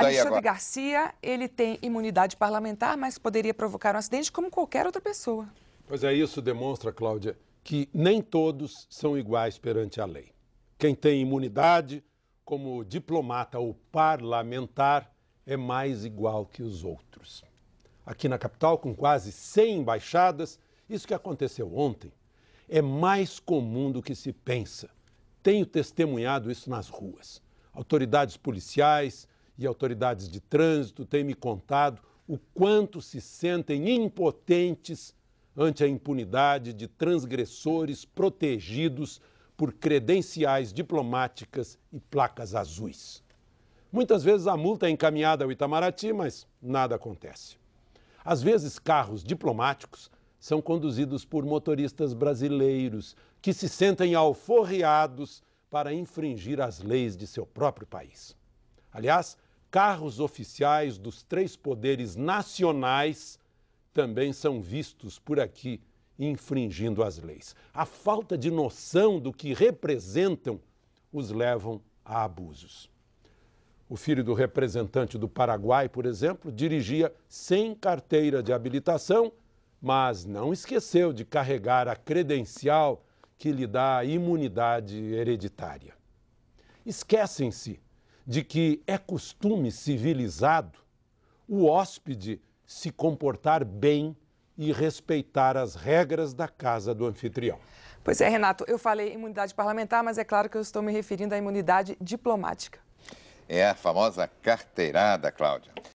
Isso Alexandre Garcia, ele tem imunidade parlamentar, mas poderia provocar um acidente como qualquer outra pessoa. Pois é, isso demonstra, Cláudia, que nem todos são iguais perante a lei. Quem tem imunidade, como diplomata ou parlamentar, é mais igual que os outros. Aqui na capital, com quase 100 embaixadas, isso que aconteceu ontem é mais comum do que se pensa. Tenho testemunhado isso nas ruas. Autoridades policiais, e autoridades de trânsito têm me contado o quanto se sentem impotentes ante a impunidade de transgressores protegidos por credenciais diplomáticas e placas azuis. Muitas vezes a multa é encaminhada ao Itamaraty, mas nada acontece. Às vezes, carros diplomáticos são conduzidos por motoristas brasileiros que se sentem alforreados para infringir as leis de seu próprio país. Aliás, carros oficiais dos três poderes nacionais também são vistos por aqui infringindo as leis. A falta de noção do que representam os levam a abusos. O filho do representante do Paraguai, por exemplo, dirigia sem carteira de habilitação, mas não esqueceu de carregar a credencial que lhe dá a imunidade hereditária. Esquecem-se de que é costume civilizado o hóspede se comportar bem e respeitar as regras da casa do anfitrião. Pois é, Renato, eu falei imunidade parlamentar, mas é claro que eu estou me referindo à imunidade diplomática. É a famosa carteirada, Cláudia.